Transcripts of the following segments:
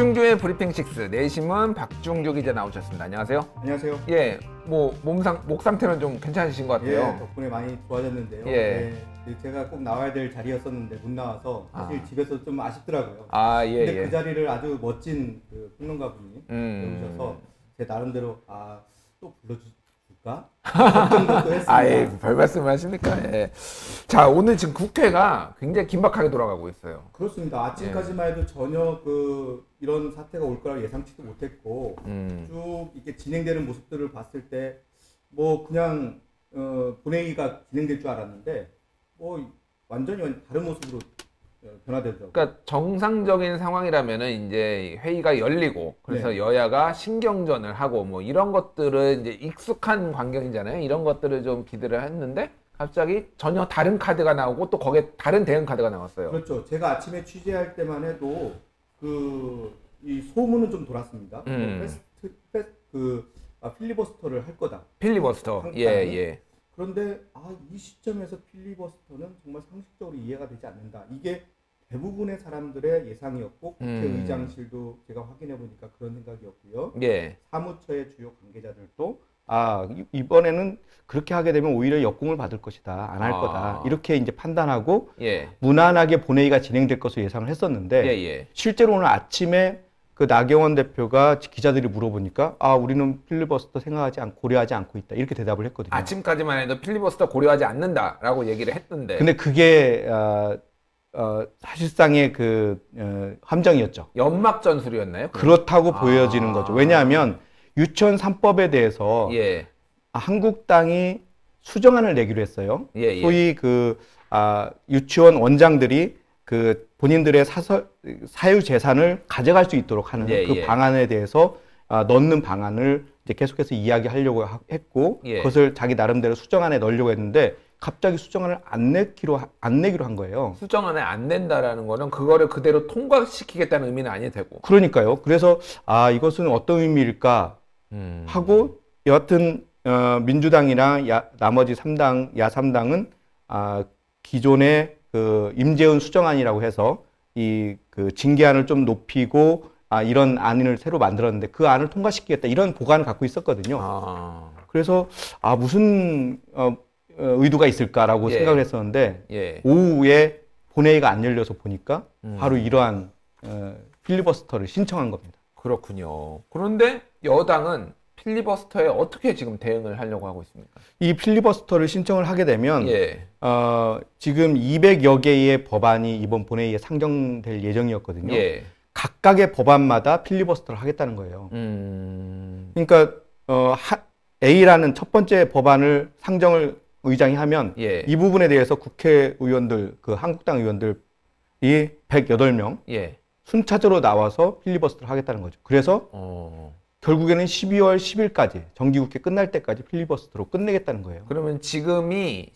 박중규의 브리핑 6 내심은 박중규 기자 나오셨습니다. 안녕하세요. 안녕하세요. 예, 뭐 몸상 목 상태는 좀 괜찮으신 것 같아요. 예, 덕분에 많이 좋아졌는데요. 예. 예, 제가 꼭 나와야 될 자리였었는데 못 나와서 아. 사실 아. 집에서 좀 아쉽더라고요. 아 예. 근데 예. 그 자리를 아주 멋진 그 평론가 분이 음. 배우셔서 제 나름대로 아 또 불러줄까? 아예 별 말씀을 하십니까? 예. 자 오늘 지금 국회가 굉장히 긴박하게 돌아가고 있어요. 그렇습니다. 아침까지만 예. 해도 전혀 그 이런 사태가 올 거라고 예상치도 못했고 음. 쭉 이렇게 진행되는 모습들을 봤을 때 뭐 그냥 어, 본회의가 진행될 줄 알았는데 뭐 완전히 다른 모습으로 어, 변화되죠. 그러니까 정상적인 상황이라면은 이제 회의가 열리고 그래서 네. 여야가 신경전을 하고 뭐 이런 것들은 이제 익숙한 광경이잖아요. 이런 것들을 좀 기대를 했는데 갑자기 전혀 다른 카드가 나오고 또 거기에 다른 대응 카드가 나왔어요. 그렇죠. 제가 아침에 취재할 때만 해도 그이 소문은 좀 돌았습니다. 음. 뭐 패스트, 패스, 그 아, 필리버스터를 할 거다. 필리버스터. 예, 예. 그런데 아, 이 시점에서 필리버스터는 정말 상식적으로 이해가 되지 않는다. 이게 대부분의 사람들의 예상이었고 국회의장실도 음. 제가 확인해 보니까 그런 생각이었고요. 예. 사무처의 주요 관계자들도 아 이번에는 그렇게 하게 되면 오히려 역공을 받을 것이다 안할 아. 거다 이렇게 이제 판단하고 예. 무난하게 본회의가 진행될 것으로 예상을 했었는데 예예. 예. 실제로 오늘 아침에 그 나경원 대표가 기자들이 물어보니까 아 우리는 필리버스터 생각하지 않고 고려하지 않고 있다 이렇게 대답을 했거든요. 아침까지만 해도 필리버스터 고려하지 않는다라고 얘기를 했던데. 근데 그게 어, 어, 사실상의 그 어, 함정이었죠. 연막 전술이었나요? 그렇다고 아. 보여지는 거죠. 왜냐하면 유치원 3법에 대해서 예. 한국당이 수정안을 내기로 했어요. 예, 예. 소위 그 아, 유치원 원장들이 그 본인들의 사설, 사유 재산을 가져갈 수 있도록 하는 예, 그 예. 방안에 대해서 아, 넣는 방안을 이제 계속해서 이야기하려고 하, 했고 예. 그것을 자기 나름대로 수정안에 넣으려고 했는데 갑자기 수정안을 안 내기로 안 내기로 한 거예요. 수정안에 안 낸다라는 거는 그거를 그대로 통과시키겠다는 의미는 아니 되고. 그러니까요. 그래서 아 이것은 어떤 의미일까 음. 하고 여하튼 어, 민주당이나 야, 나머지 3당 야3당은 아, 기존의 그 임재훈 수정안이라고 해서 이그 징계안을 좀 높이고 아, 이런 안을 새로 만들었는데 그 안을 통과시키겠다 이런 보관을 갖고 있었거든요. 아. 그래서 아 무슨 어, 어 의도가 있을까라고 예. 생각을 했었는데 예. 오후에 본회의가 안 열려서 보니까 음. 바로 이러한 어, 필리버스터를 신청한 겁니다. 그렇군요. 그런데 여당은 필리버스터에 어떻게 지금 대응을 하려고 하고 있습니까? 이 필리버스터를 신청을 하게 되면 예. 어, 지금 200여 개의 법안이 이번 본회의에 상정될 예정이었거든요. 예. 각각의 법안마다 필리버스터를 하겠다는 거예요. 음... 그러니까 어, 하, A라는 첫 번째 법안을 상정을 의장이 하면 예. 이 부분에 대해서 국회의원들 그 한국당 의원들이 108명 예. 순차적으로 나와서 필리버스터를 하겠다는 거죠. 그래서 어. 결국에는 12월 10일까지 정기국회 끝날 때까지 필리버스터로 끝내겠다는 거예요. 그러면 지금이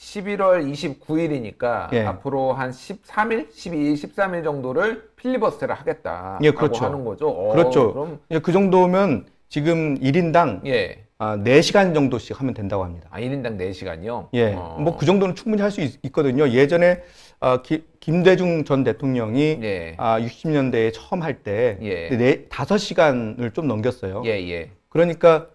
11월 29일이니까 예. 앞으로 한 13일, 12일, 13일 정도를 필리버스터를 하겠다. 예, 그렇죠. 하는 거죠. 어, 그렇죠. 그럼 예, 그 정도면 지금 1인당 예. 아, 4시간 정도씩 하면 된다고 합니다. 아, 1인당 4시간요? 예. 어. 뭐그 정도는 충분히 할 수 있거든요. 예전에 아, 기, 김대중 전 대통령이 예. 아, 60년대에 처음 할때 예. 네, 5시간을 좀 넘겼어요. 예, 예. 그러니까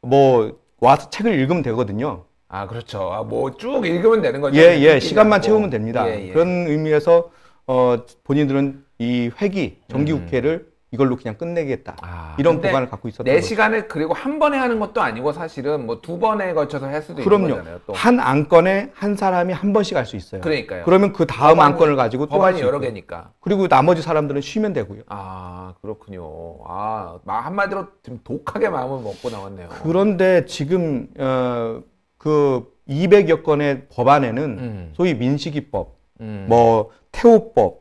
뭐 와서 책을 읽으면 되거든요. 아, 그렇죠. 아, 뭐쭉 읽으면 되는 거죠. 예, 예. 시간만 하고. 채우면 됩니다. 예, 예. 그런 의미에서 어, 본인들은 이 회기, 정기국회를 음. 음. 이걸로 그냥 끝내겠다. 아, 이런 보관을 갖고 있었던 4 시간을 그리고 한 번에 하는 것도 아니고 사실은 뭐 두 번에 걸쳐서 할 수도 그럼요. 있는 거잖아요. 또. 한 안건에 한 사람이 한 번씩 할 수 있어요. 그러니까요. 그러면 그 다음 법안 안건을 가지고 또 법안이 여러 있고. 개니까. 그리고 나머지 사람들은 쉬면 되고요. 아 그렇군요. 아 한마디로 좀 독하게 마음을 먹고 나왔네요. 그런데 지금 어, 그 200여 건의 법안에는 음. 소위 민식이법, 음. 뭐 태호법,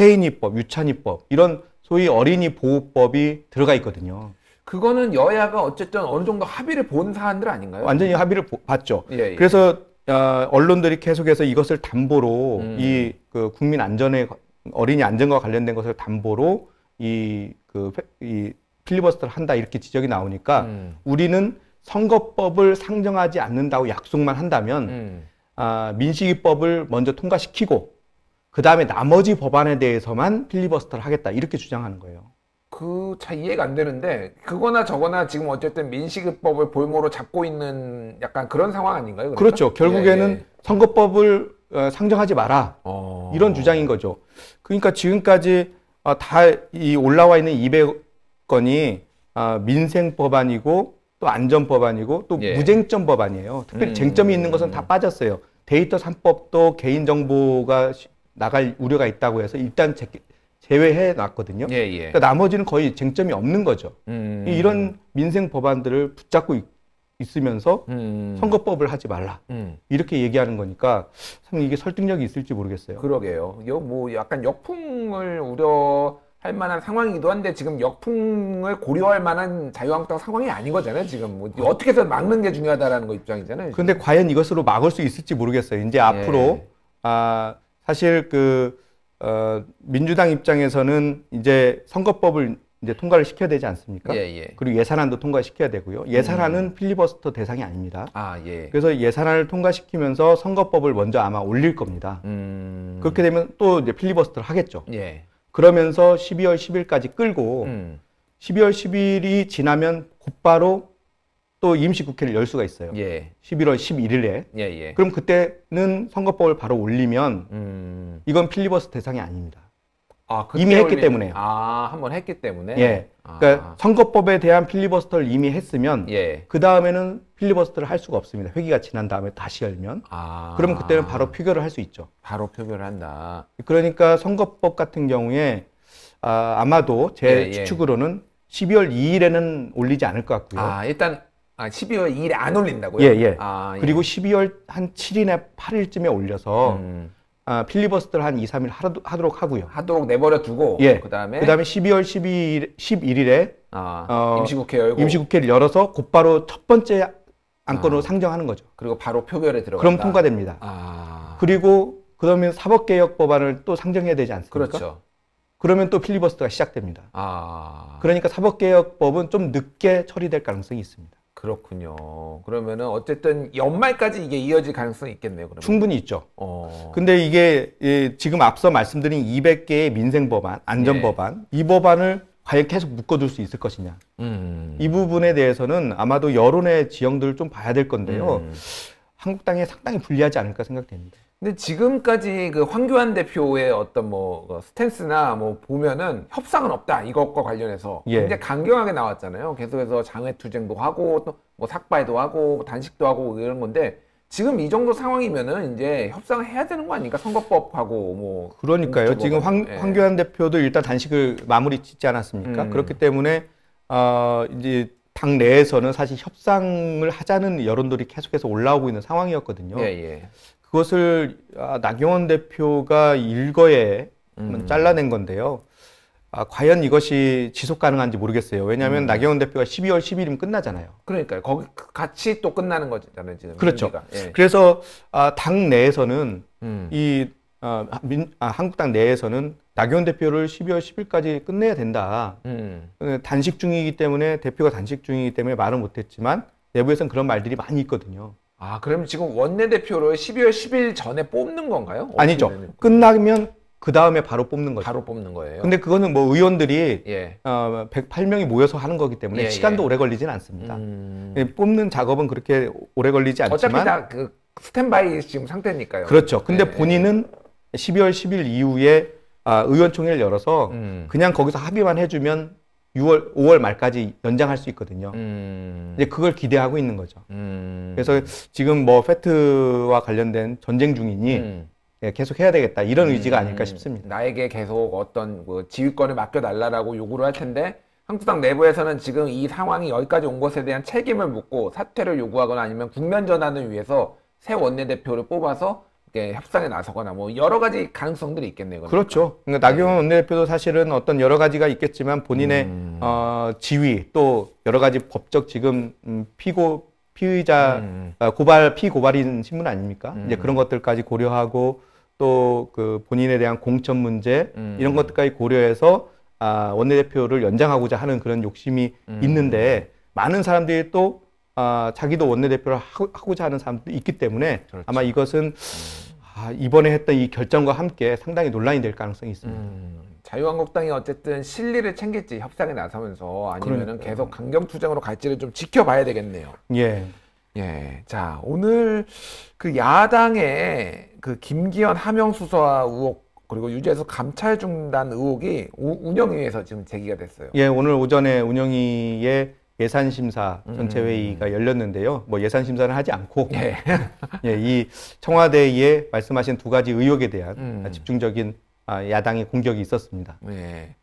해인이법, 유찬이법 이런 소위 어린이 보호법이 들어가 있거든요. 그거는 여야가 어쨌든 어느 정도 합의를 본 사안들 아닌가요? 완전히 합의를 보, 봤죠. 예, 예. 그래서 어, 언론들이 계속해서 이것을 담보로 음. 이그 국민 안전에 어린이 안전과 관련된 것을 담보로 이그 이, 그, 이 필리버스터를 한다 이렇게 지적이 나오니까 음. 우리는 선거법을 상정하지 않는다고 약속만 한다면 음. 아, 민식이법을 먼저 통과시키고 그 다음에 나머지 법안에 대해서만 필리버스터를 하겠다 이렇게 주장하는 거예요. 그잘 이해가 안 되는데 그거나 저거나 지금 어쨌든 민식이법을 볼모로 잡고 있는 약간 그런 상황 아닌가요? 그러니까? 그렇죠 예, 결국에는 예, 예. 선거법을 어, 상정하지 마라 어... 이런 주장인 거죠. 그러니까 지금까지 어, 다이 올라와 있는 200건이 어, 민생 법안이고 또 안전 법안이고 또 예. 무쟁점 법안이에요. 특별히 음... 쟁점이 있는 것은 다 빠졌어요. 데이터 3법도 개인정보가 나갈 우려가 있다고 해서 일단 제, 제외해 놨거든요. 예, 예. 그러니까 나머지는 거의 쟁점이 없는 거죠. 음, 이런 민생 법안들을 붙잡고 있, 으면서 음, 선거법을 하지 말라 음. 이렇게 얘기하는 거니까 참 이게 설득력이 있을지 모르겠어요. 그러게요. 이거 뭐 약간 역풍을 우려. 할 만한 상황이기도 한데 지금 역풍을 고려할 만한 자유한국당 상황이 아닌 거잖아요. 지금 뭐 그 어떻게 해서 막는 게 중요하다라는 거 입장이잖아요. 근데 과연 이것으로 막을 수 있을지 모르겠어요. 이제 앞으로 예. 아 사실 그 어, 민주당 입장에서는 이제 선거법을 이제 통과를 시켜야 되지 않습니까? 예, 예. 그리고 예산안도 통과시켜야 되고요. 예산안은 음. 필리버스터 대상이 아닙니다. 아, 예. 그래서 예산안을 통과시키면서 선거법을 먼저 아마 올릴 겁니다. 음. 그렇게 되면 또 이제 필리버스터를 하겠죠. 예. 그러면서 12월 10일까지 끌고 음. 12월 10일이 지나면 곧바로 또 임시국회를 열 수가 있어요. 예. 11월 11일에. 예, 예. 그럼 그때는 선거법을 바로 올리면 음... 이건 필리버스 대상이 아닙니다. 아, 이미 했기 올리면... 때문에. 아, 한번 했기 때문에. 예. 아... 그러니까 선거법에 대한 필리버스터를 이미 했으면 예. 그 다음에는 필리버스터를 할 수가 없습니다. 회기가 지난 다음에 다시 열면. 아. 그럼 그때는 바로 표결을 할 수 있죠. 바로 표결을 한다. 그러니까 선거법 같은 경우에 아, 아마도 제 예, 예. 추측으로는 12월 2일에는 올리지 않을 것 같고요. 아, 일단 아, 12월 2일에 안 올린다고요? 예, 예. 아, 예. 그리고 12월 한 7일이나 8일쯤에 올려서 음. 아, 필리버스터를 한 2, 3일 하도, 하도록 하고요. 하도록 내버려 두고 예. 그다음에 그다음에 12월 12일 11일에 아, 어, 임시국회 열고 임시국회를 열어서 곧바로 첫 번째 안건으로 아. 상정하는 거죠. 그리고 바로 표결에 들어가. 그럼 통과됩니다. 아. 그리고 그러면 사법 개혁 법안을 또 상정해야 되지 않습니까? 그렇죠. 그러면 또 필리버스터가 시작됩니다. 아. 그러니까 사법 개혁법은 좀 늦게 처리될 가능성이 있습니다. 그렇군요. 그러면은 어쨌든 연말까지 이게 이어질 가능성이 있겠네요. 그러면. 충분히 있죠. 어... 근데 이게 예, 지금 앞서 말씀드린 200개의 민생 법안, 안전 법안 예. 이 법안을 과연 계속 묶어둘 수 있을 것이냐. 음... 이 부분에 대해서는 아마도 여론의 지형들을 좀 봐야 될 건데요. 음... 한국당에 상당히 불리하지 않을까 생각됩니다. 근데 지금까지 그 황교안 대표의 어떤 뭐 그 스탠스나 뭐 보면은 협상은 없다 이것과 관련해서 예. 굉장히 강경하게 나왔잖아요. 계속해서 장외투쟁도 하고 또 뭐 삭발도 하고 단식도 하고 이런 건데 지금 이 정도 상황이면은 이제 협상을 해야 되는 거 아닙니까? 선거법하고 뭐 그러니까요. 지금 황, 예. 황교안 대표도 일단 단식을 마무리 짓지 않았습니까? 음. 그렇기 때문에 어 이제 당 내에서는 사실 협상을 하자는 여론들이 계속해서 올라오고 있는 상황이었거든요. 예, 예. 그것을 아, 나경원 대표가 일거에 음. 잘라낸 건데요. 아, 과연 이것이 지속 가능한지 모르겠어요. 왜냐하면 음. 나경원 대표가 12월 10일이면 끝나잖아요. 그러니까요. 거기 그 같이 또 끝나는 거잖아요. 지금 그렇죠. 예. 그래서 아, 당 내에서는 음. 이 아, 민, 아, 한국당 내에서는 나경원 대표를 12월 10일까지 끝내야 된다. 음. 예, 단식 중이기 때문에 대표가 단식 중이기 때문에 말은 못했지만 내부에서는 그런 말들이 많이 있거든요. 아, 그럼 지금 원내대표로 12월 10일 전에 뽑는 건가요? 아니죠. 끝나면 그 다음에 바로 뽑는 거죠. 바로 뽑는 거예요. 근데 그거는 뭐 의원들이 예. 어, 108명이 모여서 하는 거기 때문에 예, 예. 시간도 예. 오래 걸리진 않습니다. 음... 예, 뽑는 작업은 그렇게 오래 걸리지 않지만 어차피 다그 스탠바이 지금 상태니까요. 그렇죠. 근데 예, 예. 본인은 12월 10일 이후에 아, 의원총회를 열어서 음. 그냥 거기서 합의만 해주면 6월, 5월 말까지 연장할 수 있거든요. 음. 이제 그걸 기대하고 있는 거죠. 음. 그래서 지금 뭐페트와 관련된 전쟁 중이니 음. 예, 계속 해야 되겠다 이런 음. 의지가 아닐까 싶습니다. 나에게 계속 어떤 뭐 지휘권을 맡겨달라라고 요구를 할 텐데 한국당 내부에서는 지금 이 상황이 여기까지 온 것에 대한 책임을 묻고 사퇴를 요구하거나 아니면 국면 전환을 위해서 새 원내대표를 뽑아서 네, 협상에 나서거나 뭐 여러 가지 가능성들이 있겠네요. 그러니까. 그렇죠 그러니까 네. 나경원 원내대표도 사실은 어떤 여러 가지가 있겠지만 본인의 음. 어, 지위 또 여러 가지 법적 지금 음, 피고 피의자 음. 음. 아, 고발 피고발인 신문 아닙니까? 음. 이제 그런 것들까지 고려하고 또 그 본인에 대한 공천 문제 음. 이런 것들까지 고려해서 아, 원내대표를 연장하고자 하는 그런 욕심이 있는데 많은 사람들이 또 아, 자기도 원내대표를 하고, 자 하는 사람도 있기 때문에 그렇죠. 아마 이것은 아, 이번에 했던 이 결정과 함께 상당히 논란이 될 가능성이 있습니다. 음, 자유한국당이 어쨌든 실리를 챙길지 협상에 나서면서 아니면 은 계속 강경투쟁으로 갈지를 좀 지켜봐야 되겠네요. 예. 예. 자, 오늘 그 야당의 그 김기현 하명수 사 의혹 그리고 유재수 감찰 중단 의혹이 운영위에서 지금 제기가 됐어요. 예, 오늘 오전에 운영위에 예산 심사 전체 회의가 음. 열렸는데요. 뭐 예산 심사는 하지 않고 예. 예, 이청와대에 말씀하신 두 가지 의혹에 대한 음. 집중적인 아, 야당의 공격이 있었습니다. 예.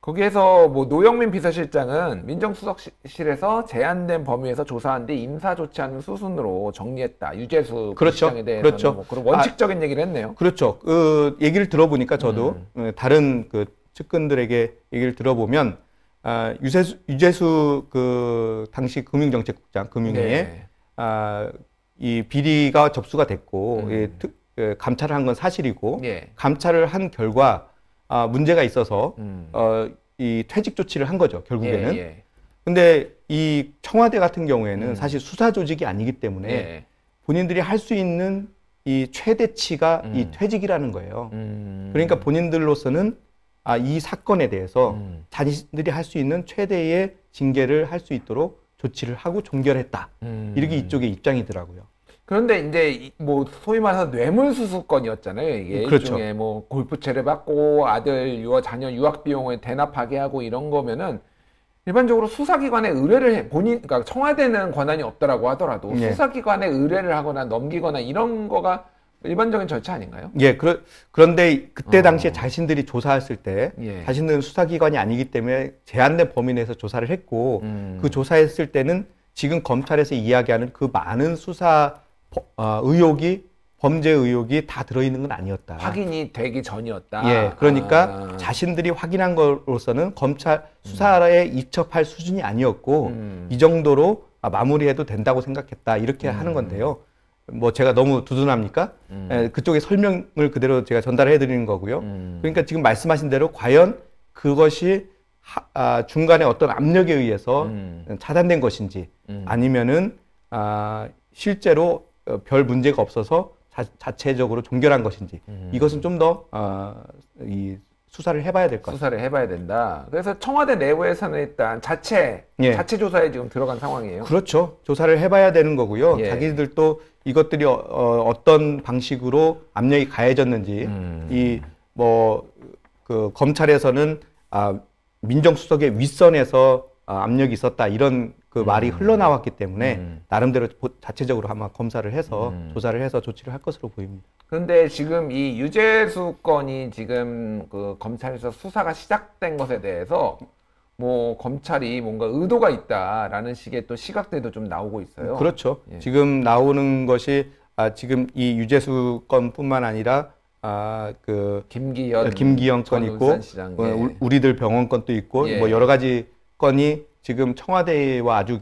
거기에서 뭐 노영민 비서실장은 민정수석실에서 제한된 범위에서 조사한데 임사 조치하는 수순으로 정리했다. 유재수 그렇죠. 대해서 그렇죠. 뭐 그런 원칙적인 아, 얘기를 했네요. 그렇죠. 그 얘기를 들어보니까 저도 음. 그 다른 그 측근들에게 얘기를 들어보면 아, 유재수, 유재수 그 당시 금융정책국장 금융위에 네. 아, 이 비리가 접수가 됐고 음. 예, 특, 예, 감찰을 한 건 사실이고 예. 감찰을 한 결과 아, 문제가 있어서 음. 어, 이 퇴직 조치를 한 거죠 결국에는. 예, 예. 근데 이 청와대 같은 경우에는 음. 사실 수사 조직이 아니기 때문에 예. 본인들이 할 수 있는 이 최대치가 이 음. 퇴직이라는 거예요. 음. 그러니까 본인들로서는 아, 이 사건에 대해서 음. 자신들이 할 수 있는 최대의 징계를 할 수 있도록 조치를 하고 종결했다. 음. 이렇게 이쪽의 입장이더라고요. 그런데 이제 뭐 소위 말해서 뇌물수수권이었잖아요 이게 음, 그렇죠. 일종의 뭐 골프채를 받고 아들 유아 자녀 유학 비용을 대납하게 하고 이런 거면은 일반적으로 수사기관에 의뢰를 해 본인 그러니까 청와대는 권한이 없더라고 하더라도 네. 수사기관에 의뢰를 하거나 넘기거나 이런 거가 일반적인 절차 아닌가요? 예, 그러, 그런데 그때 어. 당시에 어. 자신들이 조사했을 때 예. 자신들은 수사기관이 아니기 때문에 제한된 범위 내에서 조사를 했고 음. 그 조사했을 때는 지금 검찰에서 이야기하는 그 많은 수사 어, 의혹이 범죄 의혹이 다 들어있는 건 아니었다. 확인이 되기 전이었다. 예, 그러니까 아. 자신들이 확인한 것로서는 검찰 음. 수사에 음. 이첩할 수준이 아니었고 음. 이 정도로 아, 마무리해도 된다고 생각했다 이렇게 음. 하는 건데요. 뭐 제가 너무 두둔합니까? 음. 에, 예, 그쪽의 설명을 그대로 제가 전달해 드리는 거고요. 음. 그러니까 지금 말씀하신 대로 과연 그것이 하, 아, 중간에 어떤 압력에 의해서 음. 차단된 것인지 음. 아니면은 아, 실제로 어, 별 문제가 없어서 자, 자 체적으로 종결한 것인지 음. 이것은 좀 더 아, 이 수사를 해봐야 될것 같아요. 수사를 해봐야 된다. 그래서 청와대 내부에서는 일단 자체 예. 자체 조사에 지금 들어간 상황이에요. 그렇죠. 조사를 해봐야 되는 거고요. 예. 자기들도 이것들이 어, 어, 떤 방식으로 압력이 가해졌는지 음. 이뭐 그 검찰에서는 아 민정수석의 윗선에서 아, 압력이 있었다 이런 그 말이 음. 흘러나왔기 때문에 음. 나름대로 자체적으로 아마 검사를 해서 음. 조사를 해서 조치를 할 것으로 보입니다. 그런데 지금 이 유재수 건이 지금 그 검찰에서 수사가 시작된 것에 대해서 뭐 검찰이 뭔가 의도가 있다라는 식의 또 시각들도 좀 나오고 있어요. 그렇죠. 예. 지금 나오는 것이 아, 지금 이 유재수 건뿐만 아니라 아 그 김기현 어, 김기영건 있고 어, 우리들 병원 건도 있고 예. 뭐 여러 가지 건이 지금 청와대와 아주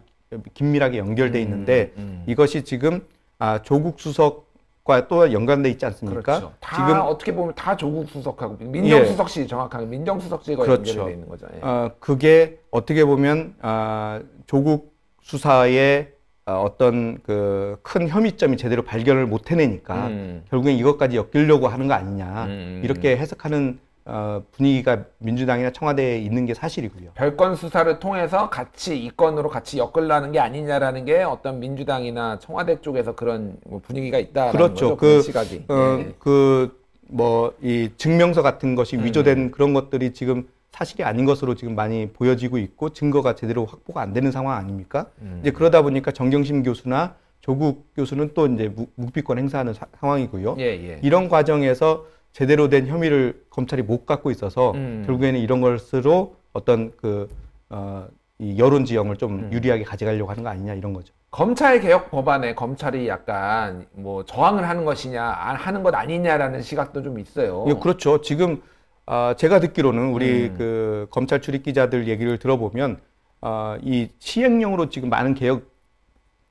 긴밀하게 연결돼 음, 있는데 음, 음. 이것이 지금 아, 조국 수석과 또 연관돼 있지 않습니까? 그렇죠. 지금 어떻게 보면 다 조국 수석하고 민정수석 씨 예. 정확하게 민정수석 씨가 그렇죠. 연결돼 있는 거죠. 예. 어, 그게 어떻게 보면 아, 조국 수사의 아, 어떤 그큰 혐의점이 제대로 발견을 못 해내니까 음. 결국엔 이것까지 엮이려고 하는 거 아니냐 음, 음, 이렇게 해석하는 어, 분위기가 민주당이나 청와대에 있는 게 사실이고요. 별건 수사를 통해서 같이 이 건으로 같이 엮으려는 게 아니냐라는 게 어떤 민주당이나 청와대 쪽에서 그런 뭐 분위기가 있다. 그렇죠. 거죠? 그, 시각이. 어, 네. 그뭐 이 증명서 같은 것이 위조된 음. 그런 것들이 지금 사실이 아닌 것으로 지금 많이 보여지고 있고 증거가 제대로 확보가 안 되는 상황 아닙니까? 음. 이제 그러다 보니까 정경심 교수나 조국 교수는 또 이제 묵비권 행사하는 사, 상황이고요. 예, 예. 이런 과정에서 제대로 된 혐의를 검찰이 못 갖고 있어서 음. 결국에는 이런 것으로 어떤 그 어, 이 여론 지형을 좀 음. 유리하게 가져가려고 하는 거 아니냐 이런 거죠. 검찰 개혁 법안에 검찰이 약간 뭐 저항을 하는 것이냐 아, 하는 것 아니냐라는 시각도 좀 있어요. 예, 그렇죠. 지금 아, 제가 듣기로는 우리 음. 그 검찰 출입 기자들 얘기를 들어보면 아, 이 시행령으로 지금 많은 개혁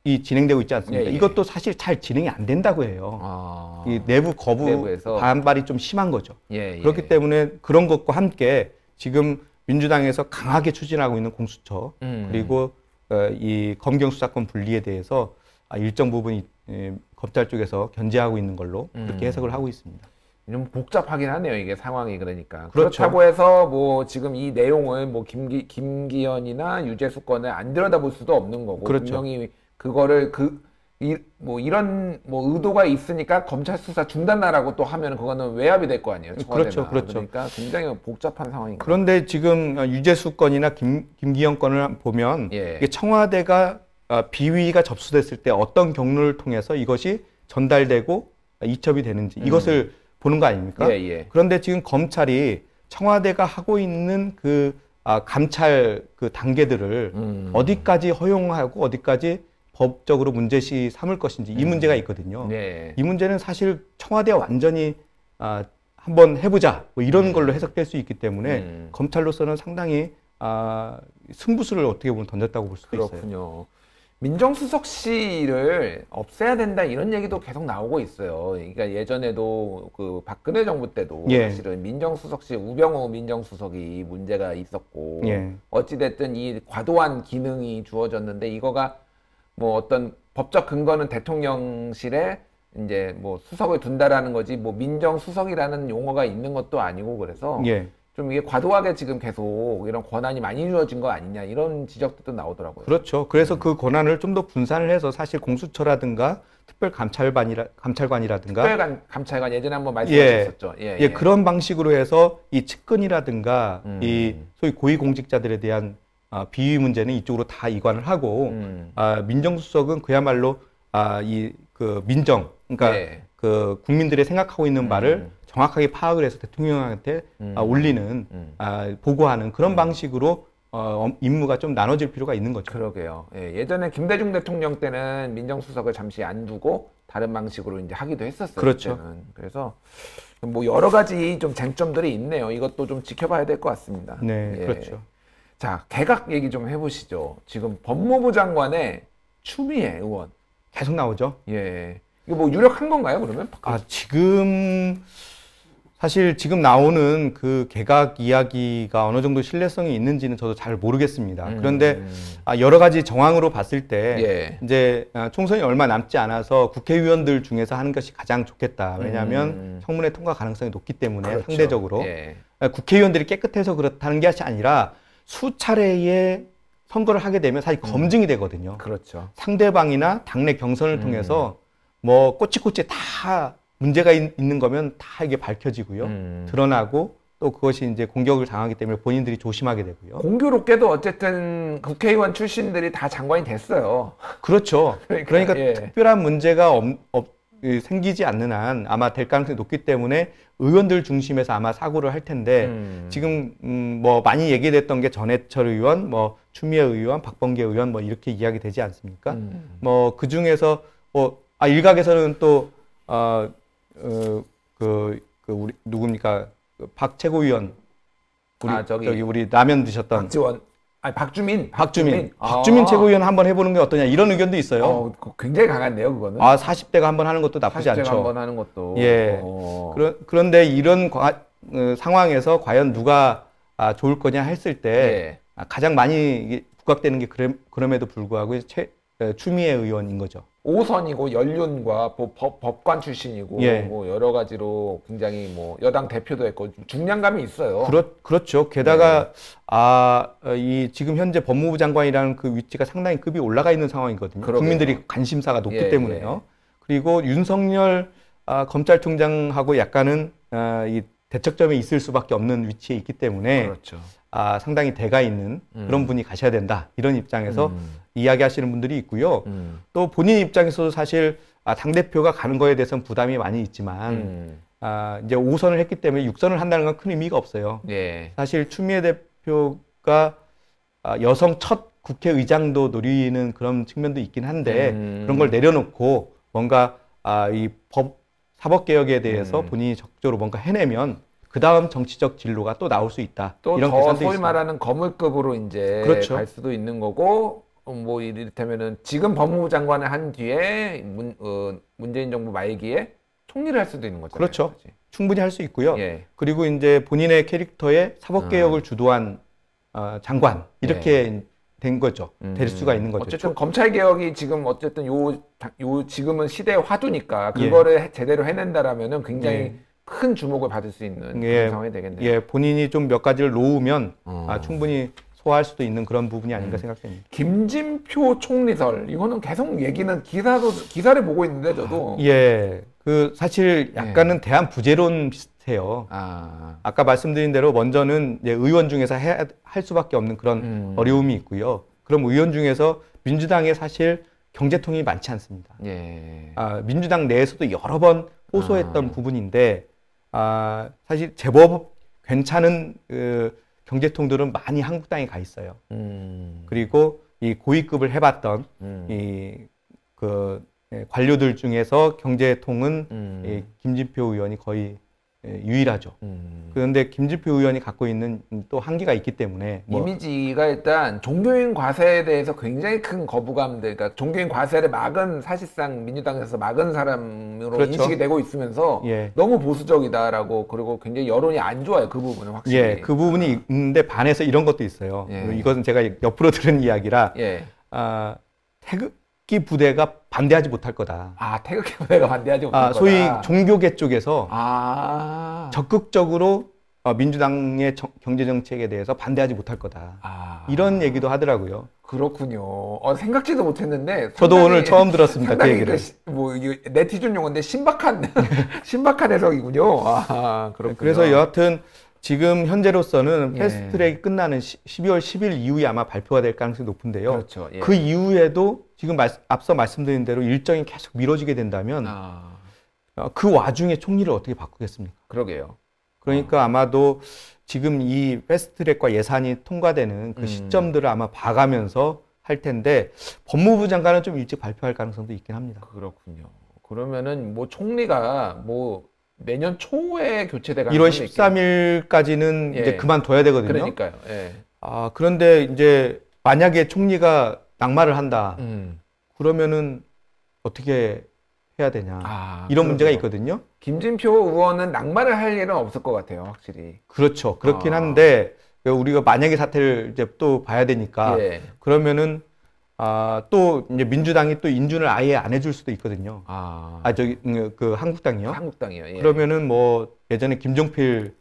이 진행되고 있지 않습니까? 예, 예. 이것도 예. 사실 잘 진행이 안 된다고 해요. 아, 이 내부 거부 내부에서. 반발이 좀 심한 거죠. 예, 예. 그렇기 때문에 그런 것과 함께 지금 민주당에서 강하게 추진하고 있는 공수처 음. 그리고 어, 이 검경 수사권 분리에 대해서 아, 일정 부분 이, 이, 예, 검찰 쪽에서 견제하고 있는 걸로 그렇게 음. 해석을 하고 있습니다. 좀 복잡하긴 하네요 이게 상황이 그러니까 그렇죠. 그렇다고 해서 뭐 지금 이 내용을 뭐 김기 김기현이나 유재수 건을 안 들여다볼 수도 없는 거고 그렇죠. 분명히 그거를 그, 이, 뭐 이런 뭐 의도가 있으니까 검찰 수사 중단하라고 또 하면 그거는 외압이 될 거 아니에요. 그렇죠, 그렇죠. 그러니까 굉장히 복잡한 상황입니다 그런데 지금 유재수 건이나 김, 김기현 건을 보면 예. 이게 청와대가 아, 비위가 접수됐을 때 어떤 경로를 통해서 이것이 전달되고 이첩이 되는지 음. 이것을 음. 보는 거 아닙니까? 예, 예. 그런데 지금 검찰이 청와대가 하고 있는 그 아, 감찰 그 단계들을 음. 어디까지 허용하고 어디까지 법적으로 문제시 삼을 것인지 이 네. 문제가 있거든요. 네. 이 문제는 사실 청와대 와 완전히 아, 한번 해보자 뭐 이런 음. 걸로 해석될 수 있기 때문에 음. 검찰로서는 상당히 아, 승부수를 어떻게 보면 던졌다고 볼 수도 그렇군요. 있어요. 그렇군요. 민정수석실을 없애야 된다 이런 얘기도 계속 나오고 있어요. 그러니까 예전에도 그 박근혜 정부 때도 예. 사실은 민정수석실 우병우 민정수석이 문제가 있었고 예. 어찌 됐든 이 과도한 기능이 주어졌는데 이거가 뭐 어떤 법적 근거는 대통령실에 이제 뭐 수석을 둔다라는 거지 뭐 민정 수석이라는 용어가 있는 것도 아니고 그래서 예. 좀 이게 과도하게 지금 계속 이런 권한이 많이 주어진 거 아니냐 이런 지적도 들 나오더라고요. 그렇죠. 그래서 음. 그 권한을 좀 더 분산을 해서 사실 공수처라든가 특별 감찰반이라 감찰관이라든가 특별 감찰관 예전에 한번 말씀하셨었죠. 예. 예. 예, 예, 그런 방식으로 해서 이 측근이라든가 음. 이 소위 고위 공직자들에 대한 아, 비위 문제는 이쪽으로 다 이관을 하고 음. 아, 민정수석은 그야말로 아, 이그 민정 그러니까 네. 그 국민들이 생각하고 있는 말을 음. 정확하게 파악을 해서 대통령한테 아, 음. 올리는 음. 아, 보고하는 그런 방식으로 어, 임무가 좀 나눠질 필요가 있는 거죠. 그러게요. 예, 전에 김대중 대통령 때는 민정수석을 잠시 안 두고 다른 방식으로 이제 하기도 했었어요. 그렇죠. 그때는. 그래서 뭐 여러 가지 좀 쟁점들이 있네요. 이것도 좀 지켜봐야 될 것 같습니다. 네, 예. 그렇죠. 자, 개각 얘기 좀 해보시죠. 지금 법무부 장관의 추미애 의원. 계속 나오죠? 예. 이거 뭐 유력한 건가요, 그러면? 아, 지금, 사실 지금 나오는 그 개각 이야기가 어느 정도 신뢰성이 있는지는 저도 잘 모르겠습니다. 음. 그런데 아, 여러 가지 정황으로 봤을 때 예. 이제 아, 총선이 얼마 남지 않아서 국회의원들 중에서 하는 것이 가장 좋겠다. 왜냐하면 음. 청문회 통과 가능성이 높기 때문에 그렇죠. 상대적으로 예. 국회의원들이 깨끗해서 그렇다는 게 아니라 수차례의 선거를 하게 되면 사실 음. 검증이 되거든요. 그렇죠. 상대방이나 당내 경선을 음. 통해서 뭐 꼬치꼬치 다 문제가 있, 는 거면 다 이게 밝혀지고요. 음. 드러나고 또 그것이 이제 공격을 당하기 때문에 본인들이 조심하게 되고요. 공교롭게도 어쨌든 국회의원 출신들이 다 장관이 됐어요. 그렇죠. 그러니까, 그러니까 예. 특별한 문제가 없, 없, 생기지 않는 한 아마 될 가능성이 높기 때문에 의원들 중심에서 아마 사고를 할 텐데 음. 지금 음, 뭐 많이 얘기됐던 게 전해철 의원, 뭐 추미애 의원, 박범계 의원 뭐 이렇게 이야기 되지 않습니까? 음. 뭐그 중에서 뭐아 일각에서는 또 어, 어, 그, 그 우리 누굽니까 그 박채고 의원 우리 아, 저기, 저기 우리 라면 드셨던 박지원 아니 박주민, 박주민, 박주민, 박주민 아 최고위원 한번 해보는 게 어떠냐 이런 의견도 있어요. 어, 그 굉장히 강한데요, 그거는. 아 40대가 한번 하는 것도 나쁘지 40대가 않죠. 40대가 한번 하는 것도. 예. 어. 그런 그런데 이런 과, 어, 상황에서 과연 누가 아, 좋을 거냐 했을 때 예. 아, 가장 많이 부각되는 게 그래, 그럼에도 불구하고 최, 네, 추미애 의원인 거죠. 5선이고 연륜과 뭐 법, 법관 출신이고 예. 뭐 여러 가지로 굉장히 뭐 여당 대표도 했고 중량감이 있어요. 그렇, 그렇죠. 게다가 네. 아이 지금 현재 법무부 장관이라는 그 위치가 상당히 급이 올라가 있는 상황이거든요. 그러게요. 국민들이 관심사가 높기 예, 때문에요. 예. 그리고 윤석열 아, 검찰총장하고 약간은 아, 이 대척점에 있을 수밖에 없는 위치에 있기 때문에 그렇죠. 아, 상당히 대가 있는 음. 그런 분이 가셔야 된다 이런 입장에서 음. 이야기하시는 분들이 있고요. 음. 또 본인 입장에서도 사실 아, 당 대표가 가는 거에 대해서는 부담이 많이 있지만 음. 아, 이제 5선을 했기 때문에 6선을 한다는 건 큰 의미가 없어요. 예. 사실 추미애 대표가 아, 여성 첫 국회의장도 노리는 그런 측면도 있긴 한데 음. 그런 걸 내려놓고 뭔가 아, 이 법 사법 개혁에 대해서 음. 본인이 적극적으로 뭔가 해내면 그 다음 정치적 진로가 또 나올 수 있다. 또 이런 더 계산도 소위 있어요. 말하는 거물급으로 이제 그렇죠. 갈 수도 있는 거고 음, 뭐 이를테면은 지금 법무부 장관을 한 뒤에 문, 어, 문재인 정부 말기에 총리를 할 수도 있는 거죠 그렇죠. 사실. 충분히 할 수 있고요. 예. 그리고 이제 본인의 캐릭터에 사법 아. 개혁을 음. 주도한 어, 장관 이렇게 예. 된 거죠. 될 음. 수가 있는 거죠. 어쨌든 검찰 개혁이 지금 어쨌든 요, 요 지금은 시대의 화두니까 예. 그거를 예. 제대로 해낸다라면은 굉장히 예. 큰 주목을 받을 수 있는 예. 상황이 되겠네요. 예, 본인이 좀 몇 가지를 놓으면 어. 아, 충분히 소화할 수도 있는 그런 부분이 아닌가 음. 생각됩니다. 김진표 총리설 이거는 계속 얘기는 기사도 기사를 보고 있는데 저도 아, 예. 그 사실 예. 약간은 예. 대한 부재론 비슷해요. 아. 까 말씀드린 대로 먼저는 의원 중에서 해, 야할 수밖에 없는 그런 음. 어려움이 있고요. 그럼 의원 중에서 민주당에 사실 경제통이 많지 않습니다. 예. 아, 민주당 내에서도 여러 번 호소했던 아. 부분인데 아, 사실 제법 괜찮은 그 경제통들은 많이 한국 땅에 가 있어요. 음. 그리고 이 고위급을 해봤던 음. 이그 예, 관료들 중에서 경제통은 음. 이 김진표 의원이 거의 예, 유일하죠. 음. 그런데 김진표 의원이 갖고 있는 또 한계가 있기 때문에 뭐 이미지가 일단 종교인 과세에 대해서 굉장히 큰 거부감들, 그러니까 종교인 과세를 막은 사실상 민주당에서 막은 사람으로 그렇죠. 인식이 되고 있으면서 예. 너무 보수적이다라고 그리고 굉장히 여론이 안 좋아요 그 부분은 확실히. 예, 그 부분이 있는데 반해서 이런 것도 있어요. 예. 이것은 제가 옆으로 들은 이야기라 예. 아, 태극 태극기 부대가 반대하지 못할 거다. 아, 태극기 부대가 반대하지 못할 아, 거다. 소위 종교계 쪽에서 아. 적극적으로 어, 민주당의 경제정책에 대해서 반대하지 못할 거다. 아. 이런 얘기도 하더라고요. 그렇군요. 어, 생각지도 못했는데. 저도 오늘 처음 들었습니다. 그 얘기를. 그, 뭐, 네티즌 용어인데 신박한, 신박한 해석이군요. 아, 그렇군요. 그래서 여하튼 지금 현재로서는 예. 패스트 트랙이 끝나는 12월 10일 이후에 아마 발표가 될 가능성이 높은데요. 그렇죠. 예. 그 이후에도 지금 말, 앞서 말씀드린 대로 일정이 계속 미뤄지게 된다면 아. 어, 그 와중에 총리를 어떻게 바꾸겠습니까? 그러게요. 그러니까 어. 아마도 지금 이 패스트트랙과 예산이 통과되는 그 음. 시점들을 아마 봐가면서 할 텐데 법무부 장관은 좀 일찍 발표할 가능성도 있긴 합니다. 그렇군요. 그러면은 뭐 총리가 뭐 내년 초에 교체될 가 1월 13일까지는 예. 이제 그만둬야 되거든요. 그러니까요. 예. 아 그런데 이제 만약에 총리가 낙마를 한다. 음. 그러면은 어떻게 해야 되냐 아, 이런 그렇죠. 문제가 있거든요. 김진표 의원은 낙마를 할 일은 없을 것 같아요, 확실히. 그렇죠. 그렇긴 아. 한데 우리가 만약에 사태를 이제 또 봐야 되니까 예. 그러면은 아, 또 이제 민주당이 또 인준을 아예 안 해줄 수도 있거든요. 아, 아 저기 음, 그 한국당이요. 한국당이요. 예. 그러면은 뭐 예전에 김종필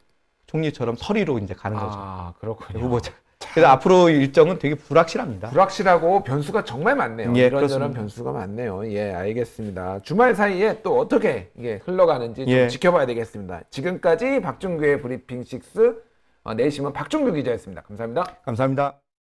총리처럼 서리로 이제 가는 아, 거죠. 아, 그렇군요. 후보자. 그래서 앞으로 일정은 되게 불확실합니다. 불확실하고 변수가 정말 많네요. 예, 이런저런 그렇습니다. 변수가 많네요. 예, 알겠습니다. 주말 사이에 또 어떻게 이게 흘러가는지 좀 예. 지켜봐야 되겠습니다. 지금까지 박준규의 브리핑 6 내심은 박준규 기자였습니다. 감사합니다. 감사합니다.